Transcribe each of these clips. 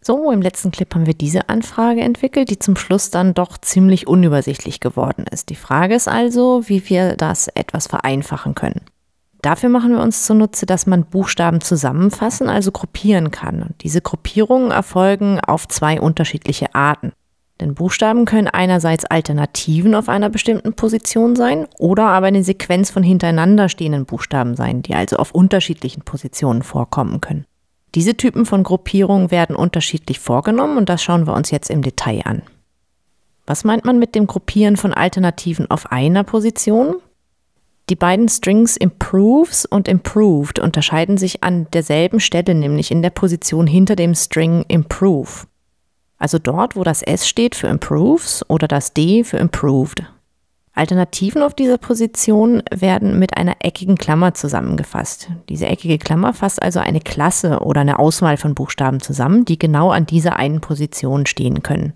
So, im letzten Clip haben wir diese Anfrage entwickelt, die zum Schluss dann doch ziemlich unübersichtlich geworden ist. Die Frage ist also, wie wir das etwas vereinfachen können. Dafür machen wir uns zunutze, dass man Buchstaben zusammenfassen, also gruppieren kann. Und diese Gruppierungen erfolgen auf zwei unterschiedliche Arten. Denn Buchstaben können einerseits Alternativen auf einer bestimmten Position sein oder aber eine Sequenz von hintereinander stehenden Buchstaben sein, die also auf unterschiedlichen Positionen vorkommen können. Diese Typen von Gruppierungen werden unterschiedlich vorgenommen und das schauen wir uns jetzt im Detail an. Was meint man mit dem Gruppieren von Alternativen auf einer Position? Die beiden Strings improves und improved unterscheiden sich an derselben Stelle, nämlich in der Position hinter dem String improve. Also dort, wo das S steht für improves oder das D für improved. Alternativen auf dieser Position werden mit einer eckigen Klammer zusammengefasst. Diese eckige Klammer fasst also eine Klasse oder eine Auswahl von Buchstaben zusammen, die genau an dieser einen Position stehen können.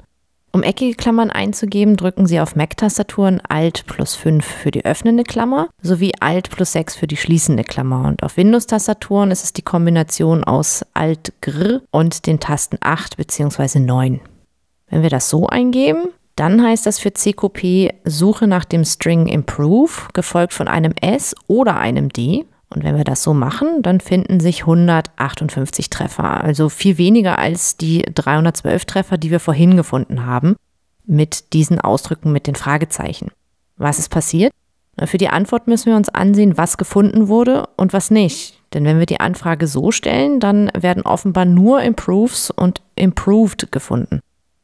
Um eckige Klammern einzugeben, drücken Sie auf Mac-Tastaturen Alt plus 5 für die öffnende Klammer sowie Alt plus 6 für die schließende Klammer. Und auf Windows-Tastaturen ist es die Kombination aus Alt-Gr und den Tasten 8 bzw. 9. Wenn wir das so eingeben, dann heißt das für CQP Suche nach dem String Improve, gefolgt von einem S oder einem D. Und wenn wir das so machen, dann finden sich 158 Treffer, also viel weniger als die 312 Treffer, die wir vorhin gefunden haben, mit diesen Ausdrücken mit den Fragezeichen. Was ist passiert? Für die Antwort müssen wir uns ansehen, was gefunden wurde und was nicht. Denn wenn wir die Anfrage so stellen, dann werden offenbar nur Improves und Improved gefunden.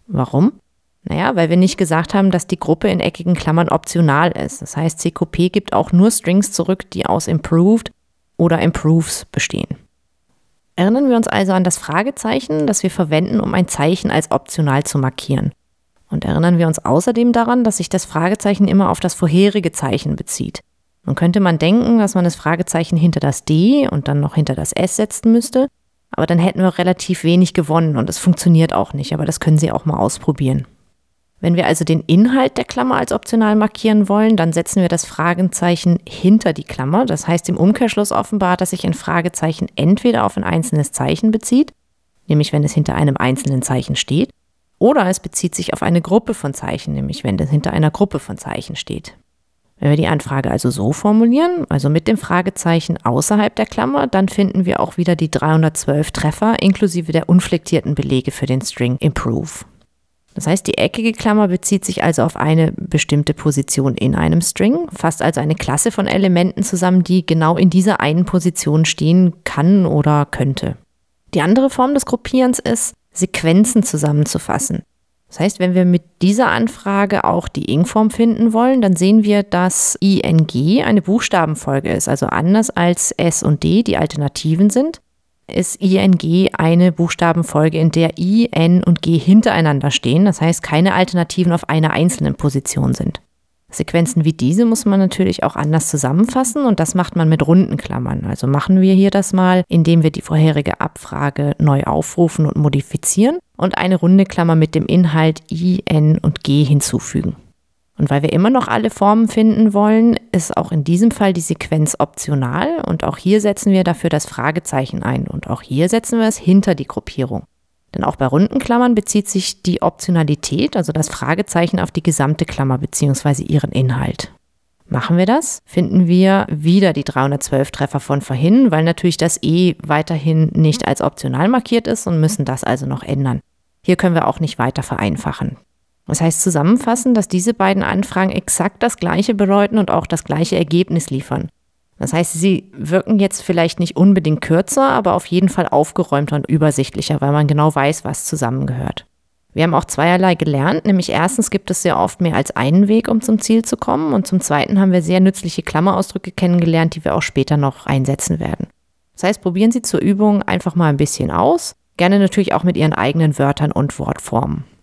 Warum? Naja, weil wir nicht gesagt haben, dass die Gruppe in eckigen Klammern optional ist. Das heißt, CQP gibt auch nur Strings zurück, die aus Improved oder Improves bestehen. Erinnern wir uns also an das Fragezeichen, das wir verwenden, um ein Zeichen als optional zu markieren. Und erinnern wir uns außerdem daran, dass sich das Fragezeichen immer auf das vorherige Zeichen bezieht. Nun könnte man denken, dass man das Fragezeichen hinter das D und dann noch hinter das S setzen müsste, aber dann hätten wir relativ wenig gewonnen und es funktioniert auch nicht, aber das können Sie auch mal ausprobieren. Wenn wir also den Inhalt der Klammer als optional markieren wollen, dann setzen wir das Fragezeichen hinter die Klammer. Das heißt im Umkehrschluss offenbar, dass sich ein Fragezeichen entweder auf ein einzelnes Zeichen bezieht, nämlich wenn es hinter einem einzelnen Zeichen steht, oder es bezieht sich auf eine Gruppe von Zeichen, nämlich wenn es hinter einer Gruppe von Zeichen steht. Wenn wir die Anfrage also so formulieren, also mit dem Fragezeichen außerhalb der Klammer, dann finden wir auch wieder die 312 Treffer inklusive der unflektierten Belege für den String Improve. Das heißt, die eckige Klammer bezieht sich also auf eine bestimmte Position in einem String, fasst also eine Klasse von Elementen zusammen, die genau in dieser einen Position stehen kann oder könnte. Die andere Form des Gruppierens ist, Sequenzen zusammenzufassen. Das heißt, wenn wir mit dieser Anfrage auch die Ing-Form finden wollen, dann sehen wir, dass ING eine Buchstabenfolge ist, also anders als S und D die Alternativen sind, ist ING eine Buchstabenfolge, in der I, N und G hintereinander stehen, das heißt keine Alternativen auf einer einzelnen Position sind. Sequenzen wie diese muss man natürlich auch anders zusammenfassen und das macht man mit runden Klammern. Also machen wir hier das mal, indem wir die vorherige Abfrage neu aufrufen und modifizieren und eine runde Klammer mit dem Inhalt I, N und G hinzufügen. Und weil wir immer noch alle Formen finden wollen, ist auch in diesem Fall die Sequenz optional und auch hier setzen wir dafür das Fragezeichen ein und auch hier setzen wir es hinter die Gruppierung. Denn auch bei runden Klammern bezieht sich die Optionalität, also das Fragezeichen, auf die gesamte Klammer bzw. ihren Inhalt. Machen wir das, finden wir wieder die 312 Treffer von vorhin, weil natürlich das E weiterhin nicht als optional markiert ist und müssen das also noch ändern. Hier können wir auch nicht weiter vereinfachen. Das heißt zusammenfassend, dass diese beiden Anfragen exakt das gleiche bedeuten und auch das gleiche Ergebnis liefern. Das heißt, sie wirken jetzt vielleicht nicht unbedingt kürzer, aber auf jeden Fall aufgeräumter und übersichtlicher, weil man genau weiß, was zusammengehört. Wir haben auch zweierlei gelernt, nämlich erstens gibt es sehr oft mehr als einen Weg, um zum Ziel zu kommen und zum zweiten haben wir sehr nützliche Klammerausdrücke kennengelernt, die wir auch später noch einsetzen werden. Das heißt, probieren Sie zur Übung einfach mal ein bisschen aus, gerne natürlich auch mit Ihren eigenen Wörtern und Wortformen.